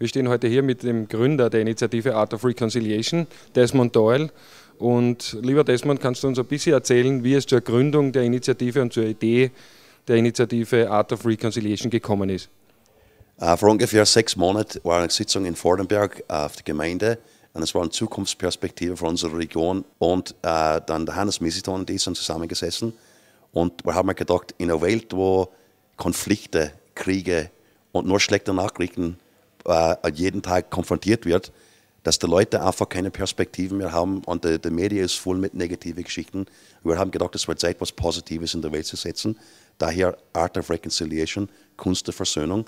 Wir stehen heute hier mit dem Gründer der Initiative Art of Reconciliation, Desmond Doyle. Und lieber Desmond, kannst du uns ein bisschen erzählen, wie es zur Gründung der Initiative und zur Idee der Initiative Art of Reconciliation gekommen ist? Äh, vor ungefähr sechs Monaten war eine Sitzung in Vordenberg äh, auf der Gemeinde und es war eine Zukunftsperspektive für unsere Region. Und äh, dann der Hannes Misiton und ich sind zusammengesessen und wir haben gedacht, in einer Welt, wo Konflikte, Kriege und nur schlechte Nachrichten äh, jeden Tag konfrontiert wird, dass die Leute einfach keine Perspektiven mehr haben und die, die Medien ist voll mit negativen Geschichten. Wir haben gedacht, es wird Zeit, was Positives in der Welt zu setzen. Daher Art of Reconciliation, Kunst der Versöhnung,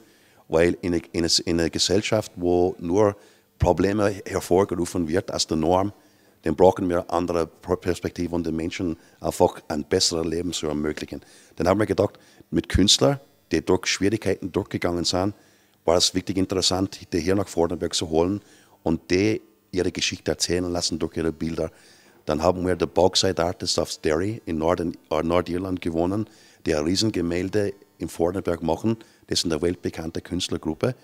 weil in, in, in einer Gesellschaft, wo nur Probleme hervorgerufen wird als die Norm, dann brauchen wir andere Perspektiven, um den Menschen einfach ein besseres Leben zu ermöglichen. Dann haben wir gedacht, mit Künstlern, die durch Schwierigkeiten durchgegangen sind, war es wirklich interessant, die hier nach Vordenberg zu holen und die ihre Geschichte erzählen lassen durch ihre Bilder. Dann haben wir den Bauxite Artist of Derry in Norden, äh, Nordirland gewonnen, der Riesengemälde in Vordenberg machen. Das ist eine weltbekannte Künstlergruppe.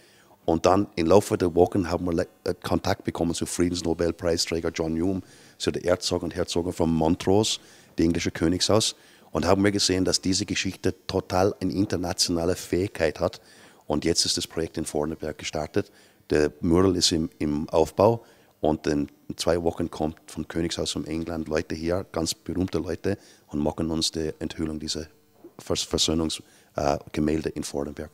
Und dann im Laufe der Wochen haben wir äh, Kontakt bekommen zu Friedensnobelpreisträger John Hume, zu den Herzog und Herzogen von Montrose, dem englischen Königshaus. Und haben wir gesehen, dass diese Geschichte total eine internationale Fähigkeit hat und jetzt ist das Projekt in Vorarlberg gestartet. Der Mural ist im, im Aufbau und in zwei Wochen kommt von Königshaus um England Leute hier, ganz berühmte Leute, und machen uns die Enthüllung dieser Vers Versöhnungsgemälde äh, in Vorarlberg.